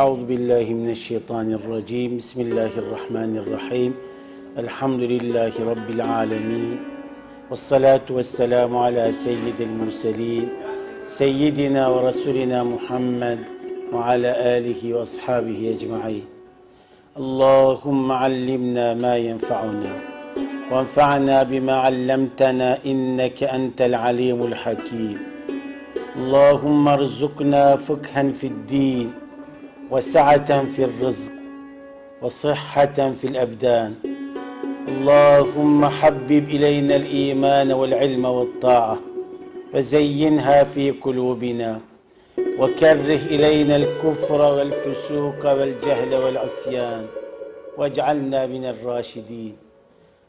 أعوذ بالله من الشيطان الرجيم بسم الله الرحمن الرحيم الحمد لله رب العالمين والصلاة والسلام على سيد المرسلين سيدنا ورسولنا محمد وعلى آله وأصحابه أجمعين اللهم علمنا ما ينفعنا وانفعنا بما علمتنا إنك أنت العليم الحكيم اللهم ارزقنا فقها في الدين وسعة في الرزق وصحة في الأبدان اللهم حبب إلينا الإيمان والعلم والطاعة وزينها في قلوبنا وكره إلينا الكفر والفسوق والجهل والعصيان واجعلنا من الراشدين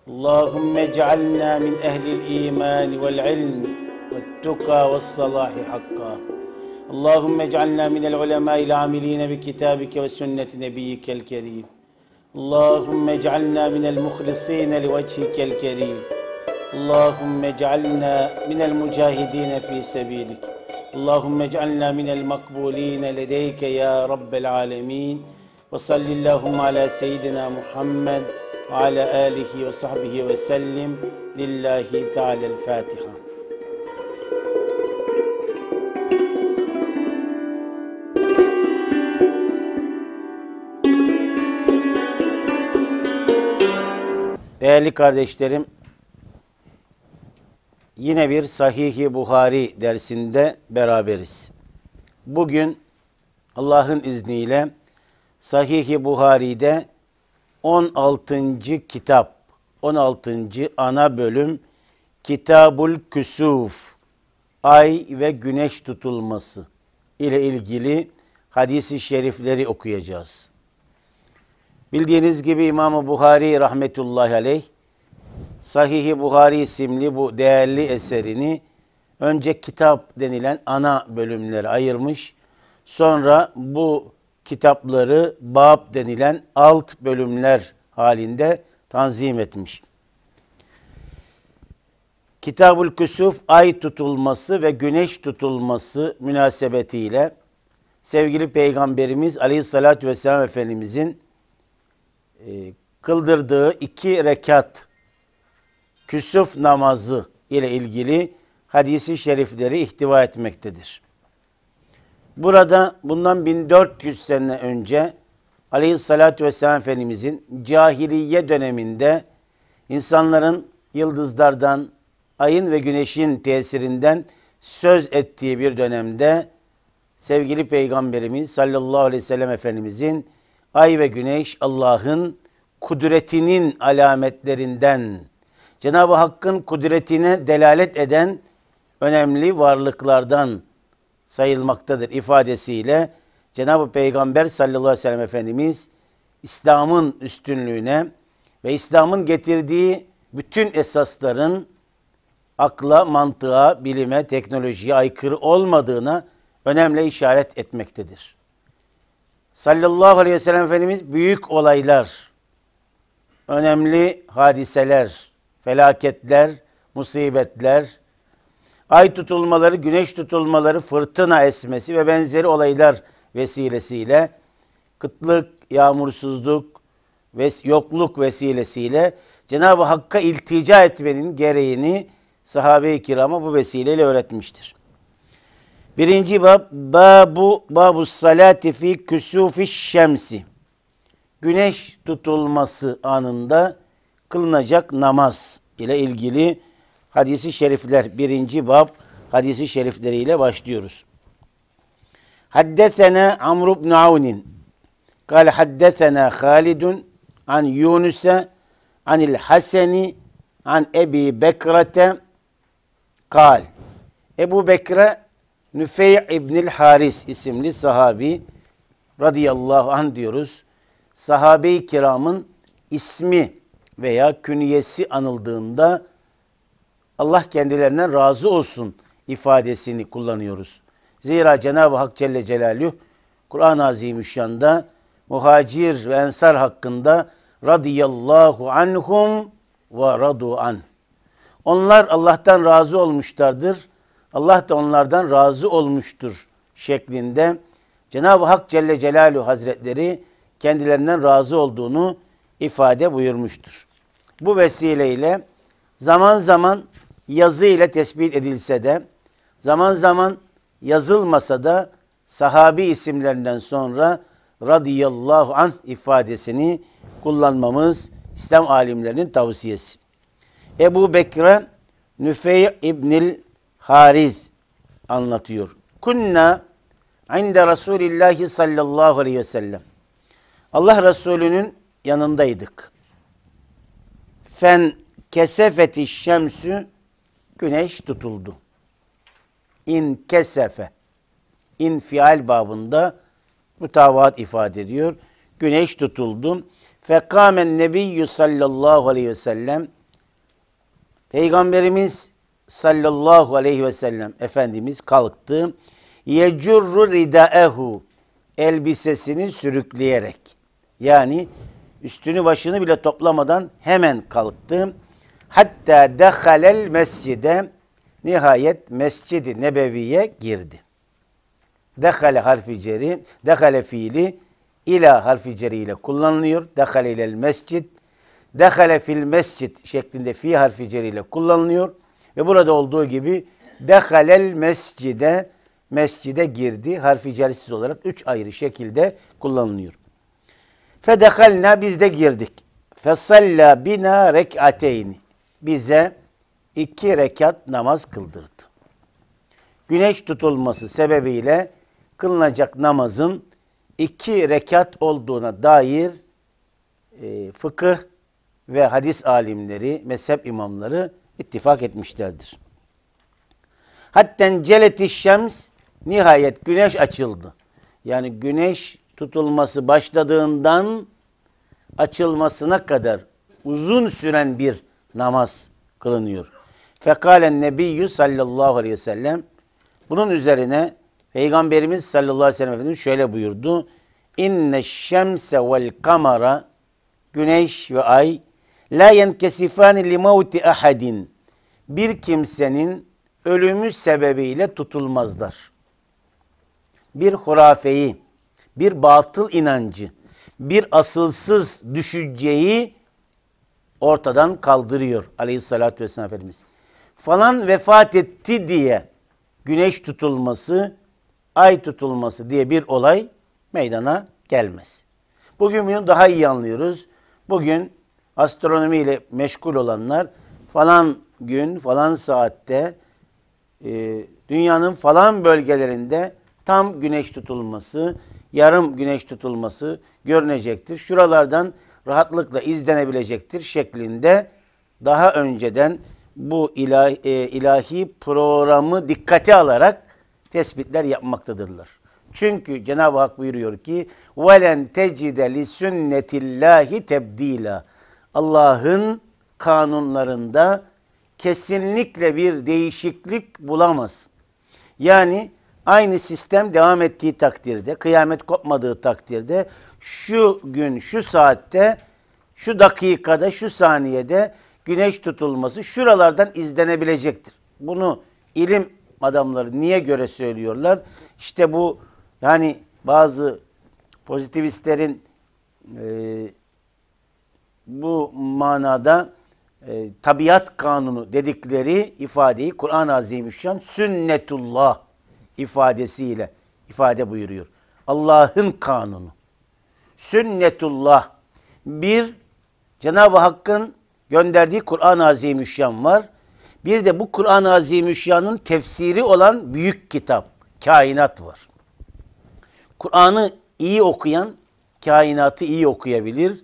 اللهم اجعلنا من أهل الإيمان والعلم والتقى والصلاح حقا اللهم اجعلنا من العلماء العاملين بكتابك وسنة نبيك الكريم اللهم اجعلنا من المخلصين لوجهك الكريم اللهم اجعلنا من المجاهدين في سبيلك اللهم اجعلنا من المقبولين لديك يا رب العالمين وصل اللهم على سيدنا محمد وعلى آله وصحبه وسلم لله تعالى الفاتحة Değerli kardeşlerim, yine bir Sahih-i Buhari dersinde beraberiz. Bugün Allah'ın izniyle Sahih-i Buhari'de 16. kitap, 16. ana bölüm Kitabul Küsuf, Ay ve Güneş Tutulması ile ilgili hadisi şerifleri okuyacağız. Bildiğiniz gibi İmam-ı Buhari rahmetullahi aleyh Sahih-i Buhari isimli bu değerli eserini önce kitap denilen ana bölümlere ayırmış. Sonra bu kitapları bab denilen alt bölümler halinde tanzim etmiş. Kitabul Küsuf ay tutulması ve güneş tutulması münasebetiyle sevgili Peygamberimiz Ali ve Vesselam Efendimizin e, kıldırdığı iki rekat küsuf namazı ile ilgili hadisi şerifleri ihtiva etmektedir. Burada bundan 1400 sene önce Aleyhisselatü Vesselam Efendimizin cahiliye döneminde insanların yıldızlardan, ayın ve güneşin tesirinden söz ettiği bir dönemde sevgili Peygamberimiz sallallahu aleyhi ve sellem Efendimizin Ay ve güneş Allah'ın kudretinin alametlerinden, Cenab-ı Hakk'ın kudretine delalet eden önemli varlıklardan sayılmaktadır ifadesiyle Cenab-ı Peygamber sallallahu aleyhi ve sellem Efendimiz İslam'ın üstünlüğüne ve İslam'ın getirdiği bütün esasların akla, mantığa, bilime, teknolojiye aykırı olmadığına önemli işaret etmektedir. Sallallahu aleyhi ve sellem Efendimiz büyük olaylar, önemli hadiseler, felaketler, musibetler, ay tutulmaları, güneş tutulmaları, fırtına esmesi ve benzeri olaylar vesilesiyle kıtlık, yağmursuzluk ve yokluk vesilesiyle Cenab-ı Hakk'a iltica etmenin gereğini sahabe-i kirama bu vesileyle öğretmiştir. Birinci bab babu babu salati fi kusufi şemsi. Güneş tutulması anında kılınacak namaz ile ilgili hadisi şerifler birinci bab hadisi şerifleriyle başlıyoruz. Haddesena Amr ibn Avnin. Kal haddesena Halidun an Yunus'a anil Haseni an Ebi Bekrete kal. Ebu Bekre Nüfey İbnül Haris isimli sahabi radıyallahu an diyoruz. Sahabe-i kiramın ismi veya künyesi anıldığında Allah kendilerinden razı olsun ifadesini kullanıyoruz. Zira Cenab-ı Hak Celle Celaluhu Kur'an-ı Azimüşşan'da muhacir ve ensar hakkında radıyallahu anhum ve radu an. Onlar Allah'tan razı olmuşlardır. Allah da onlardan razı olmuştur şeklinde Cenab-ı Hak Celle Celaluhu Hazretleri kendilerinden razı olduğunu ifade buyurmuştur. Bu vesileyle zaman zaman yazı ile tespit edilse de zaman zaman yazılmasa da sahabi isimlerinden sonra radıyallahu anh ifadesini kullanmamız İslam alimlerinin tavsiyesi. Ebu Bekir'e Nüfey İbnil Hariz anlatıyor. Kunna inde Resulillahi sallallahu aleyhi ve sellem. Allah Resulü'nün yanındaydık. Fen kesefeti şemsü güneş tutuldu. İn kesefe in fial babında mütavaat ifade ediyor. Güneş tutuldu. Fekamen nebiyyü sallallahu aleyhi ve sellem Peygamberimiz sallallahu aleyhi ve sellem Efendimiz kalktı. Yecurru ridaehu elbisesini sürükleyerek yani üstünü başını bile toplamadan hemen kalktı. Hatta dehalel mescide nihayet mescidi nebeviye girdi. Dehale harfi ceri, dehale fiili ila harfi ceri ile kullanılıyor. Dehale ilel mescid, dehale fil mescid şeklinde fi harfi ceri ile kullanılıyor. Ve burada olduğu gibi dehalel mescide mescide girdi. Harfi celsiz olarak üç ayrı şekilde kullanılıyor. Fedehalna biz de girdik. Fesalla bina rekateyni. Bize iki rekat namaz kıldırdı. Güneş tutulması sebebiyle kılınacak namazın iki rekat olduğuna dair e, fıkıh ve hadis alimleri, mezhep imamları ittifak etmişlerdir. Hatten celeti şems nihayet güneş açıldı. Yani güneş tutulması başladığından açılmasına kadar uzun süren bir namaz kılınıyor. Fekalen nebiyyü sallallahu aleyhi ve sellem bunun üzerine Peygamberimiz sallallahu aleyhi ve sellem şöyle buyurdu. İnne şemse vel kamera güneş ve ay la yenkesifani li mevti ahadin bir kimsenin ölümü sebebiyle tutulmazlar. Bir hurafeyi, bir batıl inancı, bir asılsız düşünceyi ortadan kaldırıyor aleyhissalatü vesselam Efendimiz. Falan vefat etti diye güneş tutulması, ay tutulması diye bir olay meydana gelmez. Bugün bunu daha iyi anlıyoruz. Bugün astronomiyle meşgul olanlar falan gün falan saatte e, dünyanın falan bölgelerinde tam güneş tutulması, yarım güneş tutulması görünecektir. Şuralardan rahatlıkla izlenebilecektir şeklinde daha önceden bu ilahi, e, ilahi programı dikkate alarak tespitler yapmaktadırlar. Çünkü Cenab-ı Hak buyuruyor ki velen tecide li sünnetillahi tebdila. Allah'ın kanunlarında kesinlikle bir değişiklik bulamaz. Yani aynı sistem devam ettiği takdirde, kıyamet kopmadığı takdirde şu gün, şu saatte, şu dakikada, şu saniyede güneş tutulması şuralardan izlenebilecektir. Bunu ilim adamları niye göre söylüyorlar? İşte bu yani bazı pozitivistlerin e, bu manada e, tabiat kanunu dedikleri ifadeyi Kur'an-ı Azimüşşan sünnetullah ifadesiyle ifade buyuruyor. Allah'ın kanunu. Sünnetullah bir Cenab-ı Hakk'ın gönderdiği Kur'an-ı Azimüşşan var. Bir de bu Kur'an-ı Azimüşşan'ın tefsiri olan büyük kitap, kainat var. Kur'an'ı iyi okuyan kainatı iyi okuyabilir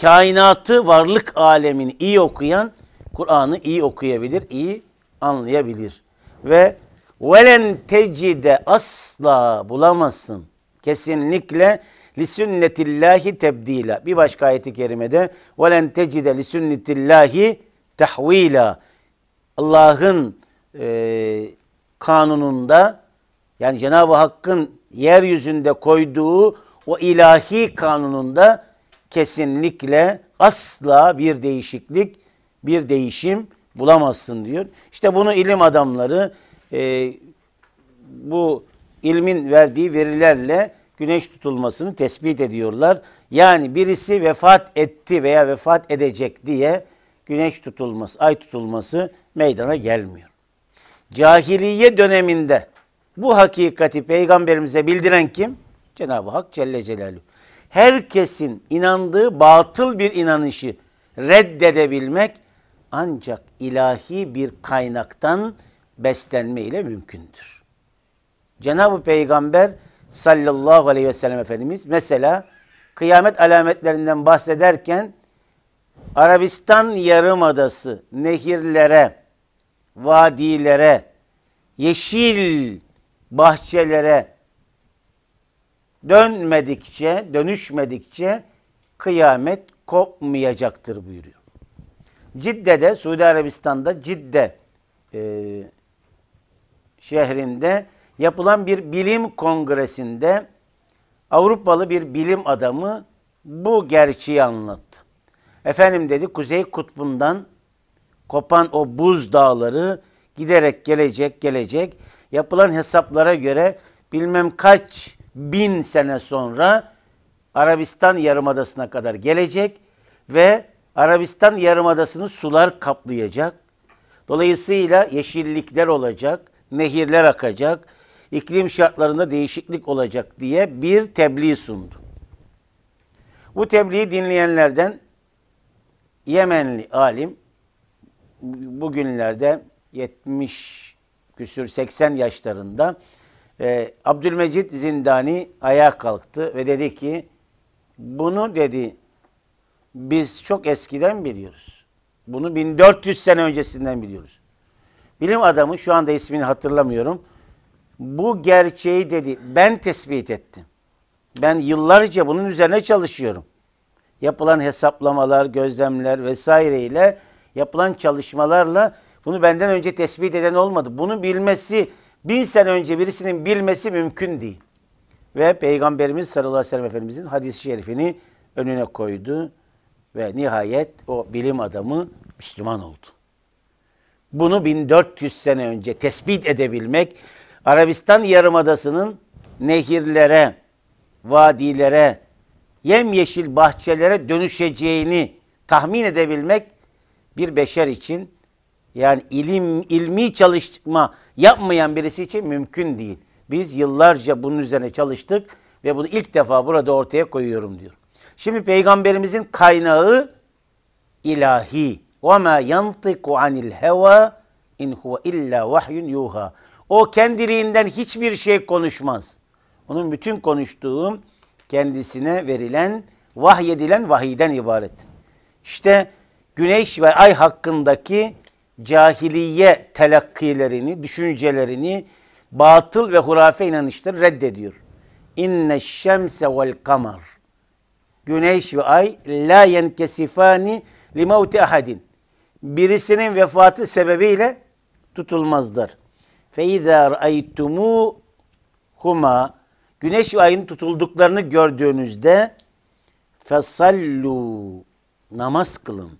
kainatı, varlık alemini iyi okuyan Kur'an'ı iyi okuyabilir, iyi anlayabilir. Ve velen tecide asla bulamazsın. Kesinlikle li sünnetillahi tebdila. Bir başka ayeti kerimede velen tecide li sünnetillahi tahvila. Allah'ın e, kanununda yani Cenab-ı Hakk'ın yeryüzünde koyduğu o ilahi kanununda kesinlikle asla bir değişiklik, bir değişim bulamazsın diyor. İşte bunu ilim adamları e, bu ilmin verdiği verilerle güneş tutulmasını tespit ediyorlar. Yani birisi vefat etti veya vefat edecek diye güneş tutulması, ay tutulması meydana gelmiyor. Cahiliye döneminde bu hakikati peygamberimize bildiren kim? Cenab-ı Hak Celle Celaluhu herkesin inandığı batıl bir inanışı reddedebilmek ancak ilahi bir kaynaktan beslenme ile mümkündür. Cenab-ı Peygamber sallallahu aleyhi ve sellem Efendimiz mesela kıyamet alametlerinden bahsederken Arabistan yarımadası nehirlere, vadilere, yeşil bahçelere, dönmedikçe, dönüşmedikçe kıyamet kopmayacaktır buyuruyor. Cidde'de, Suudi Arabistan'da Cidde e, şehrinde yapılan bir bilim kongresinde Avrupalı bir bilim adamı bu gerçeği anlattı. Efendim dedi Kuzey Kutbu'ndan kopan o buz dağları giderek gelecek gelecek yapılan hesaplara göre bilmem kaç bin sene sonra Arabistan Yarımadası'na kadar gelecek ve Arabistan Yarımadası'nı sular kaplayacak. Dolayısıyla yeşillikler olacak, nehirler akacak, iklim şartlarında değişiklik olacak diye bir tebliğ sundu. Bu tebliği dinleyenlerden Yemenli alim bugünlerde 70 küsür 80 yaşlarında ee, Abdülmecit Zindani ayağa kalktı ve dedi ki bunu dedi biz çok eskiden biliyoruz. Bunu 1400 sene öncesinden biliyoruz. Bilim adamı şu anda ismini hatırlamıyorum. Bu gerçeği dedi ben tespit ettim. Ben yıllarca bunun üzerine çalışıyorum. Yapılan hesaplamalar, gözlemler vesaireyle yapılan çalışmalarla bunu benden önce tespit eden olmadı. Bunu bilmesi bin sene önce birisinin bilmesi mümkün değil. Ve Peygamberimiz sallallahu aleyhi ve sellem Efendimizin hadis-i şerifini önüne koydu ve nihayet o bilim adamı Müslüman oldu. Bunu 1400 sene önce tespit edebilmek Arabistan Yarımadası'nın nehirlere, vadilere, yemyeşil bahçelere dönüşeceğini tahmin edebilmek bir beşer için yani ilim ilmi çalışma yapmayan birisi için mümkün değil. Biz yıllarca bunun üzerine çalıştık ve bunu ilk defa burada ortaya koyuyorum diyor. Şimdi peygamberimizin kaynağı ilahi. وَمَا يَنْطِقُ عَنِ الْهَوَى اِنْ هُوَ اِلَّا وَحْيٌ يُوهَا O kendiliğinden hiçbir şey konuşmaz. Onun bütün konuştuğu kendisine verilen, vahyedilen vahiyden ibaret. İşte güneş ve ay hakkındaki cahiliye telakkilerini, düşüncelerini, batıl ve hurafe inanışları reddediyor. İnne şemse vel kamar. Güneş ve ay la yenkesifani li mevti ahadin. Birisinin vefatı sebebiyle tutulmazlar. Fe izâ ra'aytumû huma Güneş ve ayın tutulduklarını gördüğünüzde fesallu namaz kılın.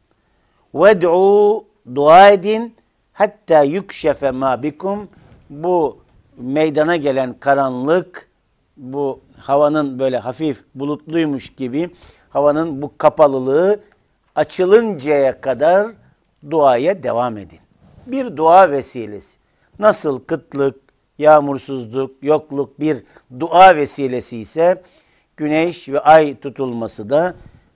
Ved'u dua edin hatta yükşefe ma bikum bu meydana gelen karanlık bu havanın böyle hafif bulutluymuş gibi havanın bu kapalılığı açılıncaya kadar duaya devam edin. Bir dua vesilesi. Nasıl kıtlık, yağmursuzluk, yokluk bir dua vesilesi ise güneş ve ay tutulması da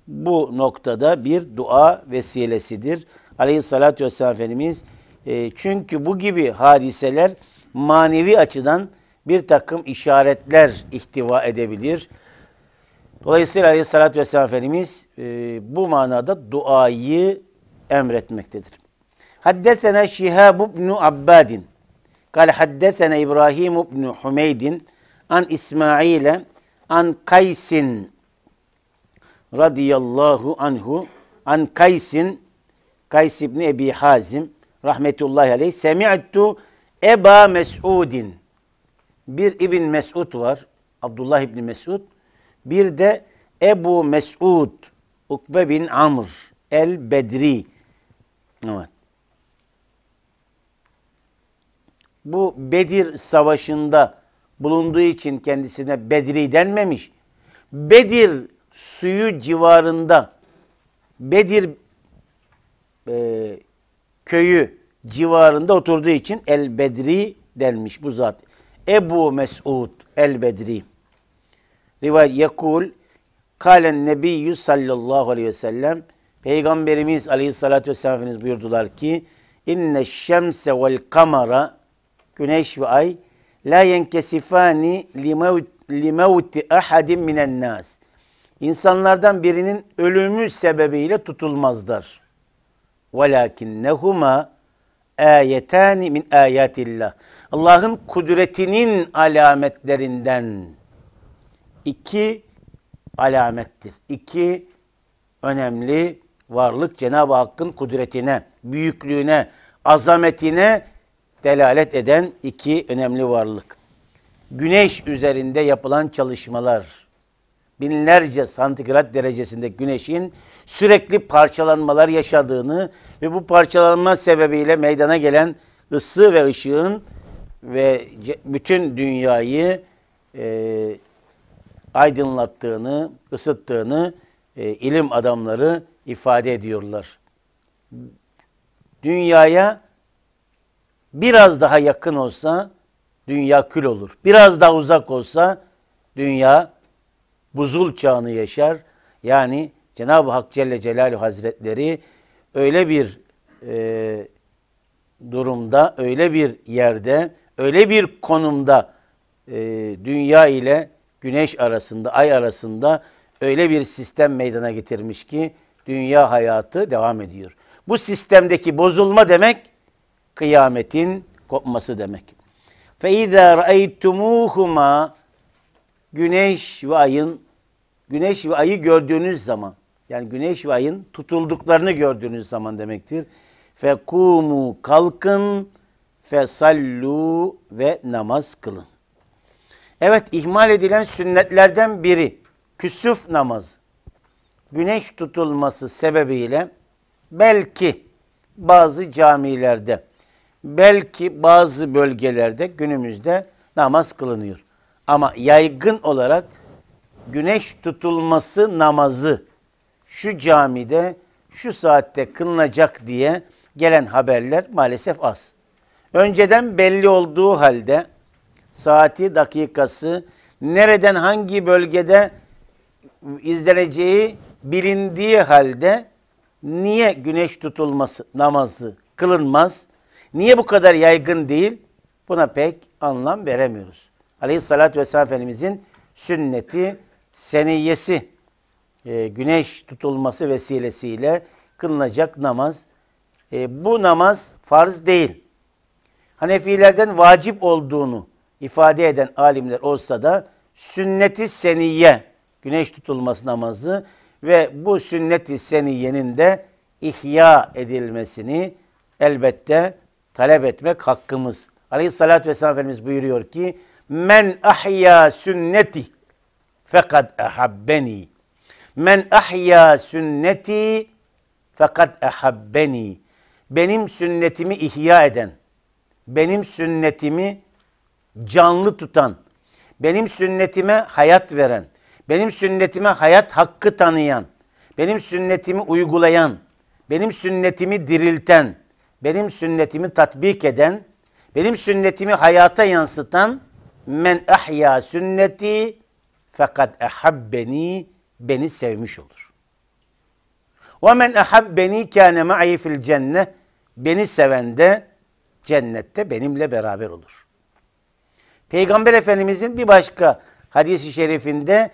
bu noktada bir dua vesilesidir. Aleyhissalatü vesselam Efendimiz e, çünkü bu gibi hadiseler manevi açıdan bir takım işaretler ihtiva edebilir. Dolayısıyla Aleyhissalatü vesselam Efendimiz e, bu manada duayı emretmektedir. Haddesene Şihab ibn Abbadin. Kal haddesene İbrahim ibn Humeydin an İsmail'e an Kaysin radıyallahu anhu an Kaysin Kays İbni Ebi Hazim rahmetullahi aleyh semi'tu Eba Mes'udin bir İbn Mes'ud var Abdullah İbni Mes'ud bir de Ebu Mes'ud Ukbe bin Amr el Bedri evet. Bu Bedir Savaşı'nda bulunduğu için kendisine Bedri denmemiş. Bedir suyu civarında Bedir e, köyü civarında oturduğu için El Bedri denmiş bu zat. Ebu Mes'ud El Bedri. Rivayet yekul Kalen Nebiyyü sallallahu aleyhi ve sellem Peygamberimiz aleyhissalatü vesselam Efendimiz buyurdular ki İnne şemse vel kamara Güneş ve ay La yenkesifani limevti ahadim minen nas İnsanlardan birinin ölümü sebebiyle tutulmazlar. وَلَاكِنَّهُمَا ayetani min ayatillah. Allah'ın kudretinin alametlerinden iki alamettir. İki önemli varlık Cenab-ı Hakk'ın kudretine, büyüklüğüne, azametine delalet eden iki önemli varlık. Güneş üzerinde yapılan çalışmalar binlerce santigrat derecesinde güneşin sürekli parçalanmalar yaşadığını ve bu parçalanma sebebiyle meydana gelen ısı ve ışığın ve bütün dünyayı e, aydınlattığını, ısıttığını e, ilim adamları ifade ediyorlar. Dünyaya biraz daha yakın olsa dünya kül olur. Biraz daha uzak olsa dünya buzul çağını yaşar. Yani Cenab-ı Hak Celle Celaluhu Hazretleri öyle bir e, durumda, öyle bir yerde, öyle bir konumda e, dünya ile güneş arasında, ay arasında öyle bir sistem meydana getirmiş ki dünya hayatı devam ediyor. Bu sistemdeki bozulma demek kıyametin kopması demek. فَاِذَا رَأَيْتُمُوهُمَا güneş ve ayın güneş ve ayı gördüğünüz zaman yani güneş ve ayın tutulduklarını gördüğünüz zaman demektir. Fekumu kalkın fesallu ve namaz kılın. Evet ihmal edilen sünnetlerden biri küsuf namazı. Güneş tutulması sebebiyle belki bazı camilerde, belki bazı bölgelerde günümüzde namaz kılınıyor. Ama yaygın olarak güneş tutulması namazı şu camide şu saatte kılınacak diye gelen haberler maalesef az. Önceden belli olduğu halde saati, dakikası, nereden hangi bölgede izleneceği bilindiği halde niye güneş tutulması namazı kılınmaz? Niye bu kadar yaygın değil? Buna pek anlam veremiyoruz. Aleyhissalatü Vesselam Efendimizin sünneti, seniyesi, e, güneş tutulması vesilesiyle kılınacak namaz. E, bu namaz farz değil. Hanefilerden vacip olduğunu ifade eden alimler olsa da sünneti seniyye, güneş tutulması namazı ve bu sünneti i seniyyenin de ihya edilmesini elbette talep etmek hakkımız. Aleyhissalatü vesselam Efendimiz buyuruyor ki Men ahya sünneti fekad ahabbeni. Men ahya sünneti fekad ahabbeni. Benim sünnetimi ihya eden, benim sünnetimi canlı tutan, benim sünnetime hayat veren, benim sünnetime hayat hakkı tanıyan, benim sünnetimi uygulayan, benim sünnetimi dirilten, benim sünnetimi tatbik eden, benim sünnetimi hayata yansıtan men ahya sünneti fakat ehabbeni beni sevmiş olur. Ve men ehabbeni kâne ma'i fil cenne beni seven de cennette benimle beraber olur. Peygamber Efendimizin bir başka hadisi şerifinde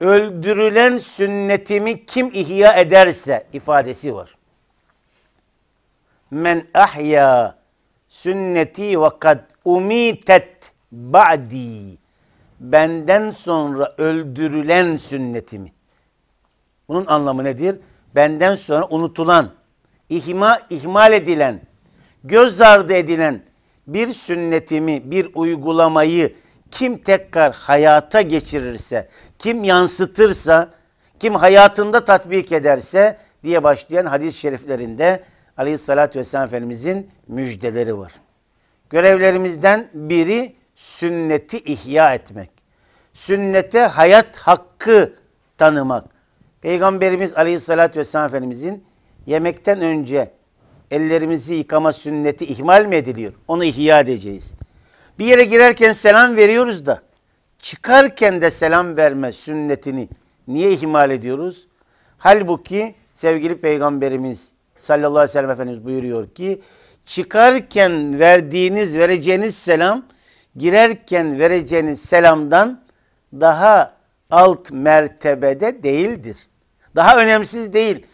öldürülen sünnetimi kim ihya ederse ifadesi var. Men ahya sünneti ve kad umitet ba'di benden sonra öldürülen sünnetimi. Bunun anlamı nedir? Benden sonra unutulan, ihma, ihmal edilen, göz ardı edilen bir sünnetimi, bir uygulamayı kim tekrar hayata geçirirse, kim yansıtırsa, kim hayatında tatbik ederse diye başlayan hadis-i şeriflerinde Aleyhisselatü Vesselam Efendimizin müjdeleri var. Görevlerimizden biri sünneti ihya etmek. Sünnete hayat hakkı tanımak. Peygamberimiz Aleyhisselatü Vesselam Efendimizin yemekten önce ellerimizi yıkama sünneti ihmal mi ediliyor? Onu ihya edeceğiz. Bir yere girerken selam veriyoruz da çıkarken de selam verme sünnetini niye ihmal ediyoruz? Halbuki sevgili peygamberimiz sallallahu aleyhi ve sellem efendimiz buyuruyor ki çıkarken verdiğiniz vereceğiniz selam girerken vereceğiniz selamdan daha alt mertebede değildir. Daha önemsiz değil.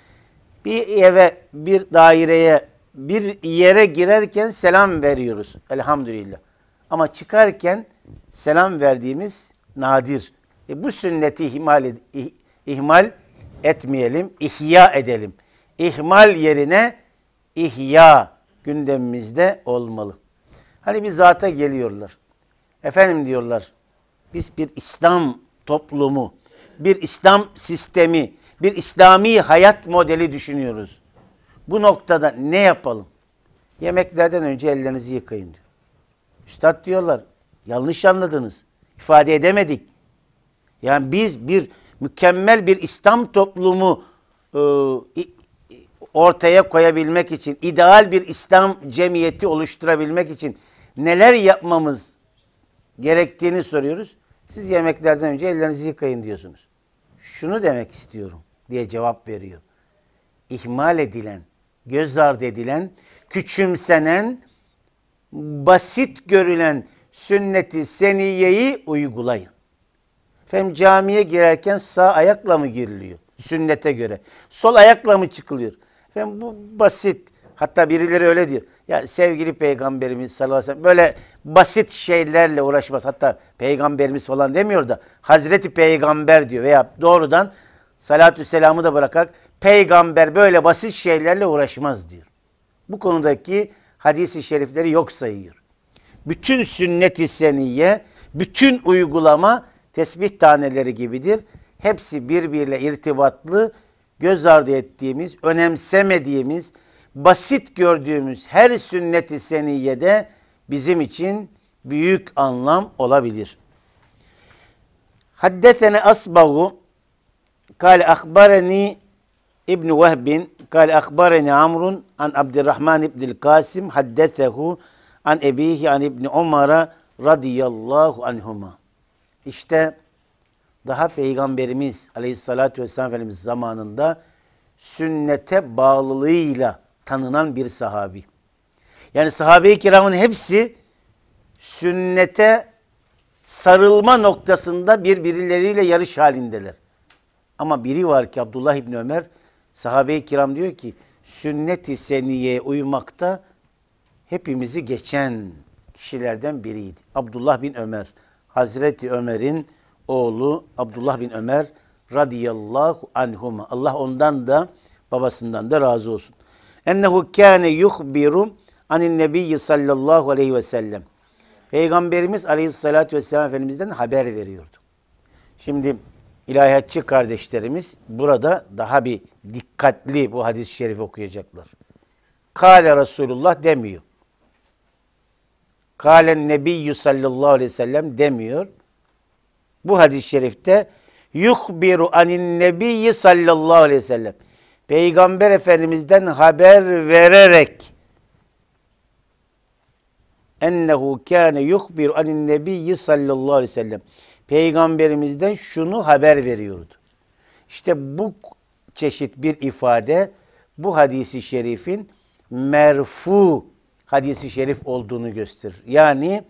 Bir eve, bir daireye, bir yere girerken selam veriyoruz. Elhamdülillah. Ama çıkarken selam verdiğimiz nadir. E bu sünneti ihmal, ed ihmal etmeyelim, ihya edelim. İhmal yerine ihya gündemimizde olmalı. Hani bir zata geliyorlar. Efendim diyorlar biz bir İslam toplumu, bir İslam sistemi, bir İslami hayat modeli düşünüyoruz. Bu noktada ne yapalım? Yemeklerden önce ellerinizi yıkayın diyor. Üstad diyorlar yanlış anladınız. ifade edemedik. Yani biz bir mükemmel bir İslam toplumu e, ortaya koyabilmek için, ideal bir İslam cemiyeti oluşturabilmek için neler yapmamız gerektiğini soruyoruz. Siz yemeklerden önce ellerinizi yıkayın diyorsunuz. Şunu demek istiyorum diye cevap veriyor. İhmal edilen, göz ardı edilen, küçümsenen, basit görülen sünneti seniyeyi uygulayın. Efendim camiye girerken sağ ayakla mı giriliyor? Sünnete göre. Sol ayakla mı çıkılıyor? Efendim bu basit Hatta birileri öyle diyor. Ya sevgili peygamberimiz sallallahu aleyhi ve sellem böyle basit şeylerle uğraşmaz. Hatta peygamberimiz falan demiyor da Hazreti Peygamber diyor veya doğrudan salatü selamı da bırakarak peygamber böyle basit şeylerle uğraşmaz diyor. Bu konudaki hadisi şerifleri yok sayıyor. Bütün sünnet-i seniyye, bütün uygulama tesbih taneleri gibidir. Hepsi birbiriyle irtibatlı, göz ardı ettiğimiz, önemsemediğimiz, basit gördüğümüz her sünnet-i seniyede bizim için büyük anlam olabilir. Haddetene asbagu kal akbareni İbn Vehb kal akbareni amrun an Abdurrahman ibn Kasim haddetehu an ebihi an İbn Umar radıyallahu anhuma. İşte daha Peygamberimiz aleyhissalatü vesselam zamanında sünnete bağlılığıyla tanınan bir sahabi. Yani sahabe-i kiramın hepsi sünnete sarılma noktasında birbirleriyle yarış halindeler. Ama biri var ki Abdullah İbni Ömer sahabe-i kiram diyor ki sünnet-i seniyeye uymakta hepimizi geçen kişilerden biriydi. Abdullah bin Ömer, Hazreti Ömer'in oğlu Abdullah bin Ömer radıyallahu anhum. Allah ondan da babasından da razı olsun. Ennehu kâne yuhbiru anin nebiyyi sallallahu aleyhi ve sellem. Peygamberimiz aleyhissalatü vesselam Efendimiz'den haber veriyordu. Şimdi ilahiyatçı kardeşlerimiz burada daha bir dikkatli bu hadis-i şerifi okuyacaklar. Kale Resulullah demiyor. Kale Nebiyyü sallallahu aleyhi ve sellem demiyor. Bu hadis-i şerifte yuhbiru anin nebiyyi sallallahu aleyhi ve sellem. Peygamber Efendimiz'den haber vererek ennehu kâne yuhbir anin nebiyyi sallallahu aleyhi ve sellem. Peygamberimizden şunu haber veriyordu. İşte bu çeşit bir ifade bu hadisi şerifin merfu hadisi şerif olduğunu gösterir. Yani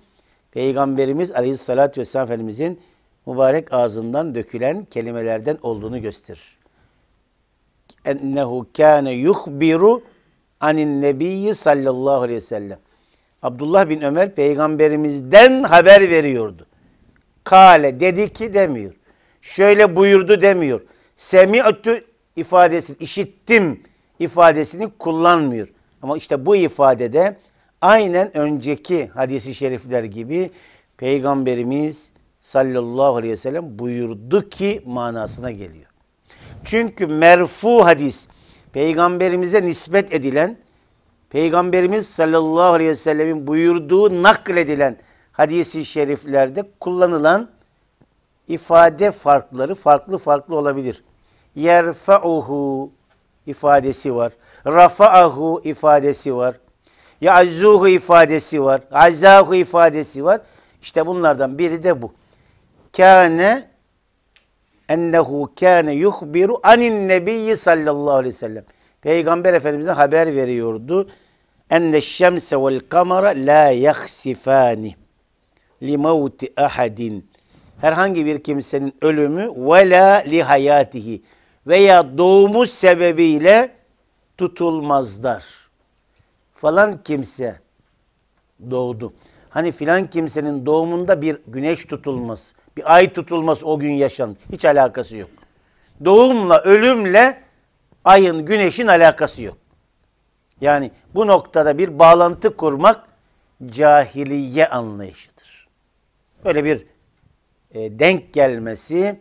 Peygamberimiz aleyhissalatü vesselam Efendimizin mübarek ağzından dökülen kelimelerden olduğunu gösterir ennehu kâne yuhbiru anin nebiyyi sallallahu aleyhi ve sellem. Abdullah bin Ömer peygamberimizden haber veriyordu. Kale dedi ki demiyor. Şöyle buyurdu demiyor. Semi'tü ifadesini, işittim ifadesini kullanmıyor. Ama işte bu ifadede aynen önceki hadisi şerifler gibi Peygamberimiz sallallahu aleyhi ve sellem buyurdu ki manasına geliyor. Çünkü merfu hadis peygamberimize nispet edilen, peygamberimiz sallallahu aleyhi ve sellemin buyurduğu nakledilen hadisi şeriflerde kullanılan ifade farkları farklı farklı olabilir. Yerfa'uhu ifadesi var. Rafa'ahu ifadesi var. Ya'zuhu ifadesi var. Azahu ifadesi var. İşte bunlardan biri de bu. Kâne ennehu kâne yuhbiru anin nebiyyi sallallahu aleyhi ve sellem. Peygamber Efendimiz'e haber veriyordu. Enne şemse vel kamera la yaksifani li mevti ahadin. Herhangi bir kimsenin ölümü ve la li hayatihi veya doğumu sebebiyle tutulmazlar. Falan kimse doğdu. Hani filan kimsenin doğumunda bir güneş tutulması bir ay tutulması o gün yaşanmış. Hiç alakası yok. Doğumla, ölümle ayın, güneşin alakası yok. Yani bu noktada bir bağlantı kurmak cahiliye anlayışıdır. Öyle bir e, denk gelmesi,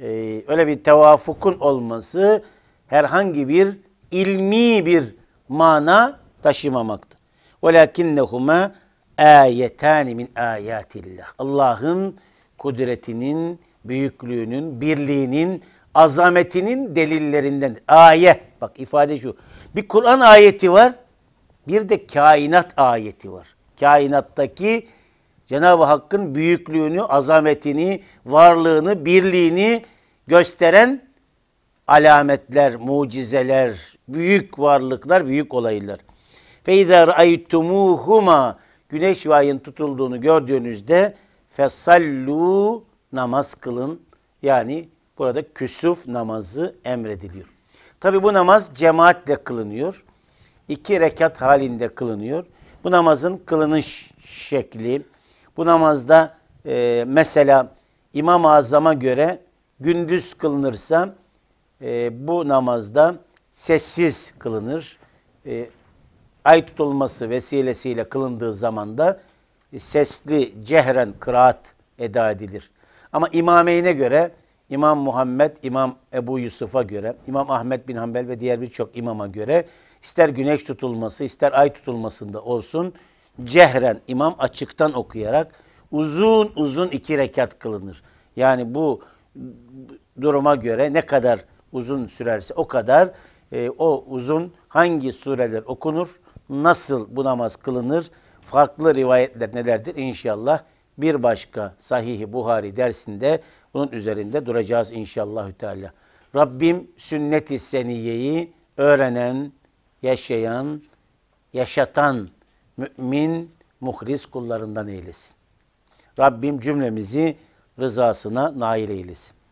e, öyle bir tevafukun olması herhangi bir ilmi bir mana taşımamakta. وَلَكِنَّهُمَا آيَتَانِ min ayatillah. Allah'ın kudretinin, büyüklüğünün, birliğinin, azametinin delillerinden. Ayet. Bak ifade şu. Bir Kur'an ayeti var. Bir de kainat ayeti var. Kainattaki Cenab-ı Hakk'ın büyüklüğünü, azametini, varlığını, birliğini gösteren alametler, mucizeler, büyük varlıklar, büyük olaylar. Feyzer aytumuhuma güneş ve ayın tutulduğunu gördüğünüzde Fesallu namaz kılın. Yani burada küsuf namazı emrediliyor. Tabi bu namaz cemaatle kılınıyor. İki rekat halinde kılınıyor. Bu namazın kılınış şekli, bu namazda e, mesela İmam-ı Azam'a göre gündüz kılınırsa e, bu namazda sessiz kılınır. E, ay tutulması vesilesiyle kılındığı zaman da sesli cehren kıraat eda edilir. Ama imameyne göre İmam Muhammed, İmam Ebu Yusuf'a göre, İmam Ahmet bin Hanbel ve diğer birçok imama göre ister güneş tutulması ister ay tutulmasında olsun cehren imam açıktan okuyarak uzun uzun iki rekat kılınır. Yani bu duruma göre ne kadar uzun sürerse o kadar e, o uzun hangi sureler okunur, nasıl bu namaz kılınır, farklı rivayetler nelerdir? İnşallah bir başka sahih Buhari dersinde bunun üzerinde duracağız inşallahü teala. Rabbim sünnet-i seniyeyi öğrenen, yaşayan, yaşatan mümin, muhlis kullarından eylesin. Rabbim cümlemizi rızasına nail eylesin.